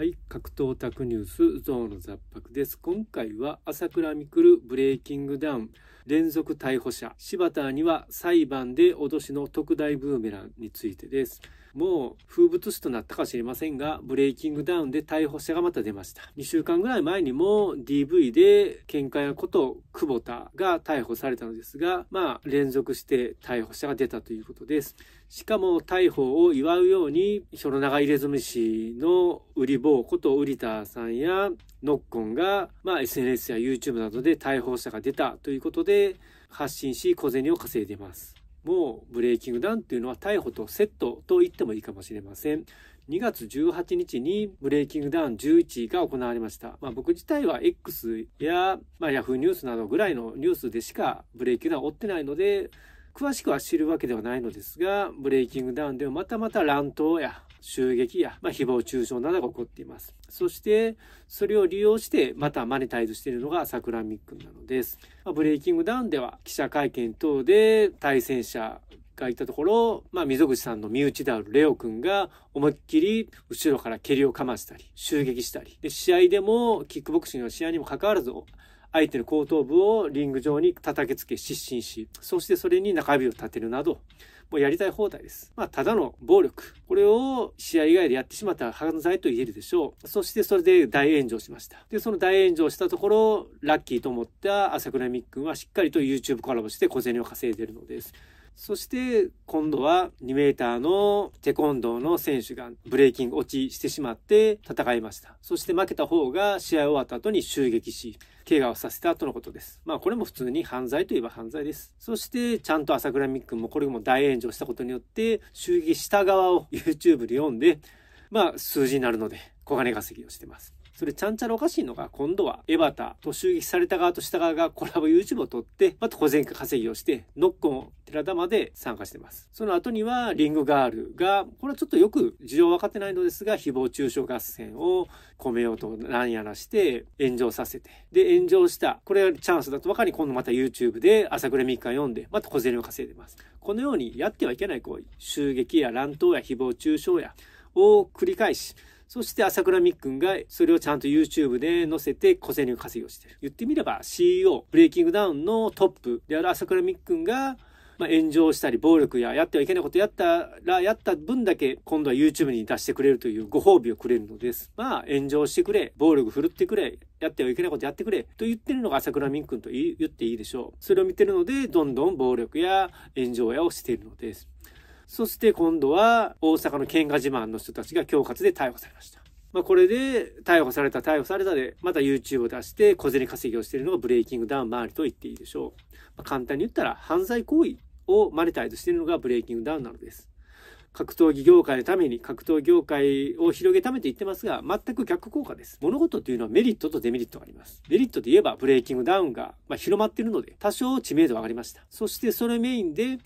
はい、格闘タクニュースゾーンの雑白です。今回は朝倉未来ブレイキングダウン連続逮捕者柴田には裁判で脅しの特大ブーメランについてですもう風物詩となったかもしれませんがブレイキングダウンで逮捕者がまた出ました2週間ぐらい前にも DV で見解のこと久保田が逮捕されたのですがまあ連続して逮捕者が出たということですしかも逮捕を祝うようにひろ長入れ墨氏の売り坊こと売田さんやノッコンが、まあ、SNS や YouTube などで逮捕者が出たということでで発信し小銭を稼いでます。もうブレイキングダウンっていうのは逮捕とセットと言ってもいいかもしれません。2月18日にブレイキングダウン11が行われました。まあ、僕自体は X や、まあ、Yahoo ニュースなどぐらいのニュースでしかブレイキングダウン追ってないので、詳しくは知るわけではないのですが、ブレイキングダウンではまたまた乱闘や襲撃や、まあ、誹謗中傷などが起こっています。そして、それを利用して、またマネタイズしているのがサクラミックなのです。まあ、ブレイキングダウンでは、記者会見等で対戦者がいたところ、まあ、溝口さんの身内であるレオ君が思いっきり後ろから蹴りをかましたり、襲撃したり、で、試合でも、キックボクシングの試合にもかかわらず、相手の後頭部をリング上に叩きつけ失神し、そしてそれに中指を立てるなど、もうやりたい放題です。まあ、ただの暴力。これを試合以外でやってしまった犯罪と言えるでしょう。そしてそれで大炎上しました。で、その大炎上したところ、ラッキーと思った朝倉みっくんはしっかりと YouTube コラボして小銭を稼いでるのです。そして今度は2メーターのテコンドーの選手がブレーキング落ちしてしまって戦いました。そして負けた方が試合終わった後に襲撃し、怪我をさせた後のことです。まあこれも普通に犯罪といえば犯罪です。そしてちゃんと朝倉美君もこれも大炎上したことによって襲撃した側を YouTube で読んで、まあ数字になるので小金稼ぎをしてます。それちゃんちゃらおかしいのが、今度は、エバタと襲撃された側とした側がコラボ YouTube を撮って、また小銭稼ぎをして、ノッコン、寺田まで参加してます。その後には、リングガールが、これはちょっとよく事情分かってないのですが、誹謗中傷合戦を、込めようとなんやらして、炎上させて。で、炎上した。これがチャンスだとばかり、今度また YouTube で、朝倉3日読んで、また小銭を稼いでます。このように、やってはいけない行為、襲撃や乱闘や誹謗中傷や、を繰り返し、そして朝倉みっくんがそれをちゃんと YouTube で載せて小銭を稼ぎをしてる。言ってみれば CEO、ブレイキングダウンのトップである朝倉みっくんが、まあ、炎上したり暴力ややってはいけないことやったらやった分だけ今度は YouTube に出してくれるというご褒美をくれるのです。まあ炎上してくれ、暴力振るってくれ、やってはいけないことやってくれと言ってるのが朝倉みっくんと言っていいでしょう。それを見てるのでどんどん暴力や炎上やをしているのです。そして今度は大阪の喧嘩自慢の人たちが恐喝で逮捕されました。まあこれで逮捕された逮捕されたでまた YouTube を出して小銭稼ぎをしているのがブレイキングダウン周りと言っていいでしょう。まあ、簡単に言ったら犯罪行為をマネタイズしているのがブレイキングダウンなのです。格闘技業界のために格闘業界を広げためと言ってますが全く逆効果です物事というのはメリットとデメリットがありますメリットで言えばブレイキングダウンが、ま広まっているので多少知名度は上がりましたそしてそれメインで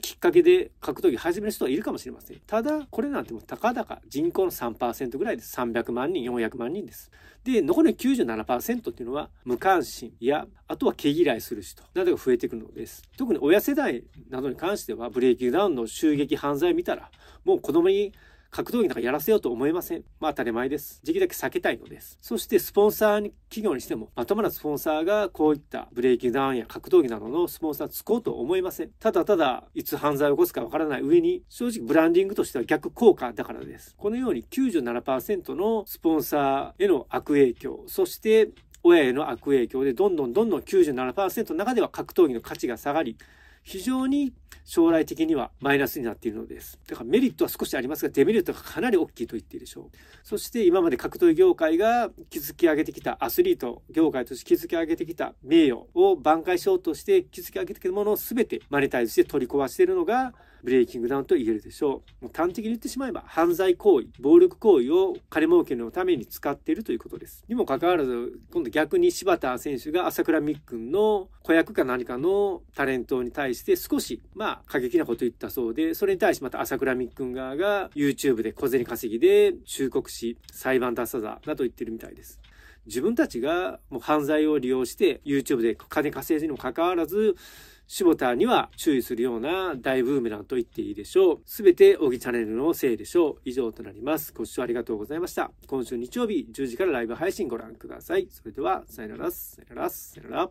きっかけで格闘技始める人はいるかもしれません。ただ、これなんてもうたかだか人口の3%ぐらいです。300万人、400万人です。で、残りの97%っていうのは無関心や、あとは毛嫌いする人などが増えてくるのです。特に親世代などに関しては、ブレイキングダウンの襲撃犯罪見たら、もう子供に格闘技なんかやらせようと思えません。まあ当たり前です。できるだけ避けたいのです。そしてスポンサーに企業にしても、まともなスポンサーがこういったブレーキダウンや格闘技などのスポンサーつこうと思えません。ただただ、いつ犯罪を起こすかわからない上に、正直ブランディングとしては逆効果だからです。このように97%のスポンサーへの悪影響、そして親への悪影響でどんどんどんどん97%の中では格闘技の価値が下がり、非常に将来的にはマイナスになっているのです。だからメリットは少しありますが、デメリットがかなり大きいと言っていいでしょう。そして今まで格闘技業界が築き上げてきたアスリート、業界として築き上げてきた名誉を挽回しようとして築き上げてきたものを全てマネタイズして取り壊しているのが、ブレイキングダウンと言えるでしょう。もう端的に言ってしまえば、犯罪行為、暴力行為を金儲けのために使っているということです。にもかかわらず、今度逆に柴田選手が朝倉未んの子役か何かのタレントに対して少し、まあ、過激なこと言ったそうで、それに対してまた朝倉未ん側が YouTube で小銭稼ぎで忠告し、裁判出さざ、など言ってるみたいです。自分たちがもう犯罪を利用して YouTube で金稼いにもかかわらずシボタには注意するような大ブーメランと言っていいでしょう。すべて、小木チャンネルのせいでしょう。以上となります。ご視聴ありがとうございました。今週日曜日10時からライブ配信ご覧ください。それでは、さよなら、さよなら、さよなら。